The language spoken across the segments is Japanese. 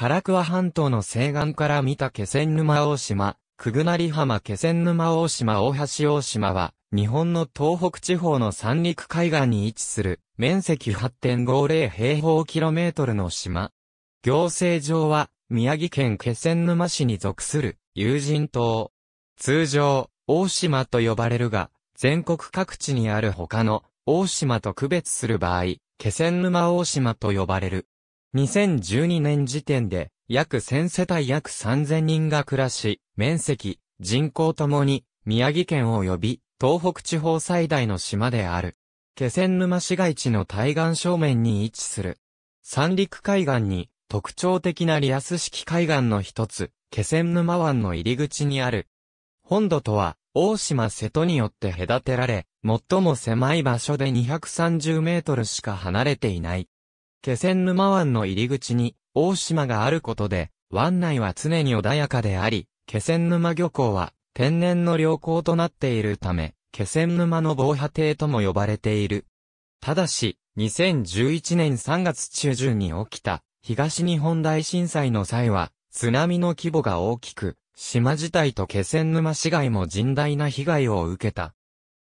唐桑半島の西岸から見た気仙沼大島、くぐなり浜気仙沼大島大橋大島は、日本の東北地方の三陸海岸に位置する、面積8.50平方キロメートルの島。行政上は、宮城県気仙沼市に属する、有人島。通常、大島と呼ばれるが、全国各地にある他の、大島と区別する場合、気仙沼大島と呼ばれる。2012年時点で、約1000世帯約3000人が暮らし、面積、人口ともに、宮城県及び、東北地方最大の島である。気仙沼市街地の対岸正面に位置する。三陸海岸に、特徴的なリアス式海岸の一つ、気仙沼湾の入り口にある。本土とは、大島瀬戸によって隔てられ、最も狭い場所で230メートルしか離れていない。気仙沼湾の入り口に、大島があることで、湾内は常に穏やかであり、気仙沼漁港は、天然の良港となっているため、気仙沼の防波堤とも呼ばれている。ただし、2011年3月中旬に起きた、東日本大震災の際は、津波の規模が大きく、島自体と気仙沼市街も甚大な被害を受けた。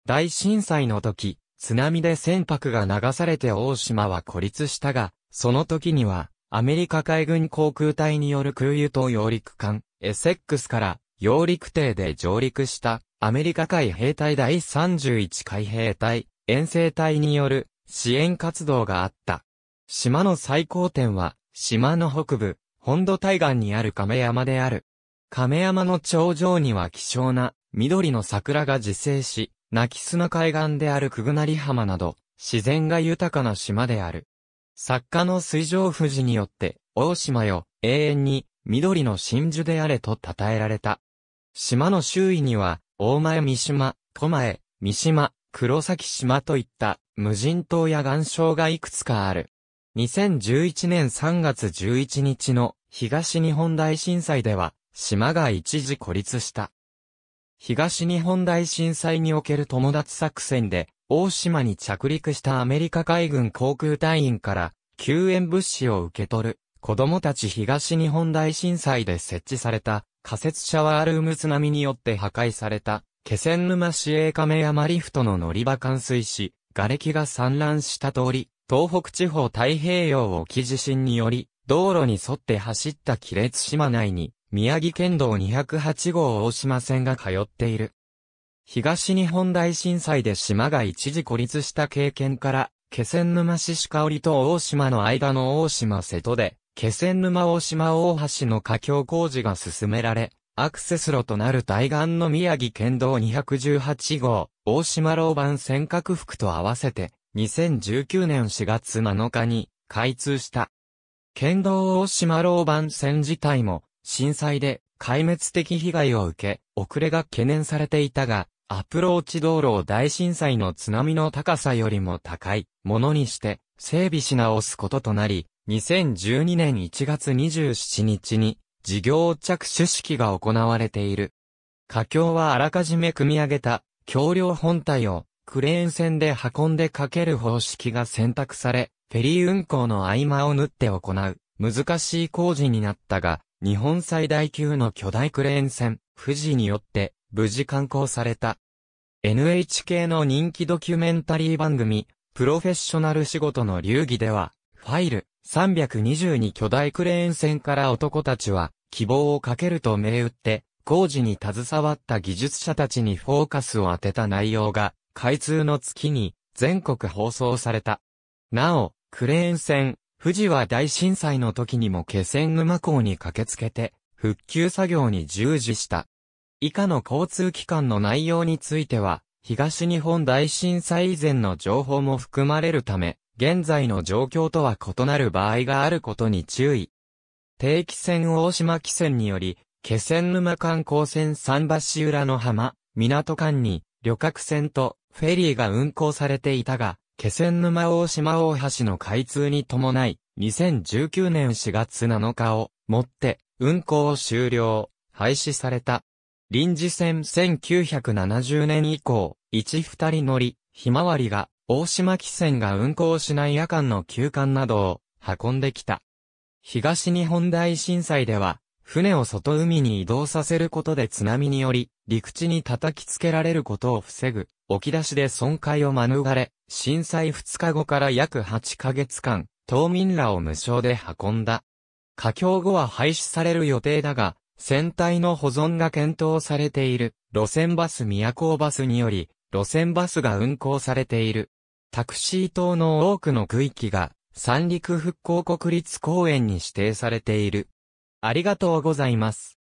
大震災の時、津波で船舶が流されて大島は孤立したが、その時には、アメリカ海軍航空隊による空輸と揚陸艦、エセックスから、揚陸艇で上陸した、アメリカ海兵隊第31海兵隊、遠征隊による支援活動があった。島の最高点は、島の北部、本土対岸にある亀山である。亀山の頂上には希少な緑の桜が自生し、泣き砂海岸であるくぐなり浜など、自然が豊かな島である。作家の水上富士によって、大島よ、永遠に、緑の真珠であれと称えられた。島の周囲には、大前三島、小前、三島、黒崎島といった無人島や岩礁がいくつかある。2011年3月11日の東日本大震災では島が一時孤立した。東日本大震災における友達作戦で、大島に着陸したアメリカ海軍航空隊員から、救援物資を受け取る、子供たち東日本大震災で設置された、仮設シャワールーム津波によって破壊された、気仙沼市営亀山リフトの乗り場冠水し、瓦礫が散乱した通り、東北地方太平洋沖地震により、道路に沿って走った亀裂島内に、宮城県道208号大島線が通っている。東日本大震災で島が一時孤立した経験から、気仙沼市鹿織と大島の間の大島瀬戸で、気仙沼大島大橋の架橋工事が進められ、アクセス路となる対岸の宮城県道218号、大島老板尖閣服と合わせて、2019年4月7日に開通した。県道大島老板線自体も、震災で壊滅的被害を受け、遅れが懸念されていたが、アプローチ道路を大震災の津波の高さよりも高いものにして整備し直すこととなり、2012年1月27日に事業着手式が行われている。架橋はあらかじめ組み上げた橋梁本体をクレーン船で運んでかける方式が選択され、フェリー運行の合間を縫って行う難しい工事になったが、日本最大級の巨大クレーン船、富士によって無事刊行された。NHK の人気ドキュメンタリー番組、プロフェッショナル仕事の流儀では、ファイル322巨大クレーン船から男たちは希望をかけると銘打って、工事に携わった技術者たちにフォーカスを当てた内容が、開通の月に全国放送された。なお、クレーン船富士は大震災の時にも気仙沼港に駆けつけて、復旧作業に従事した。以下の交通機関の内容については、東日本大震災以前の情報も含まれるため、現在の状況とは異なる場合があることに注意。定期船大島汽船により、気仙沼観光船桟橋浦の浜、港間に、旅客船とフェリーが運航されていたが、気仙沼大島大橋の開通に伴い、2019年4月7日をもって運行を終了、廃止された。臨時線1970年以降、一二人乗り、ひまわりが、大島汽船が運行しない夜間の休館などを運んできた。東日本大震災では、船を外海に移動させることで津波により、陸地に叩きつけられることを防ぐ、沖出しで損壊を免れ、震災2日後から約8ヶ月間、島民らを無償で運んだ。架橋後は廃止される予定だが、船体の保存が検討されている、路線バス都バスにより、路線バスが運行されている。タクシー島の多くの区域が、三陸復興国立公園に指定されている。ありがとうございます。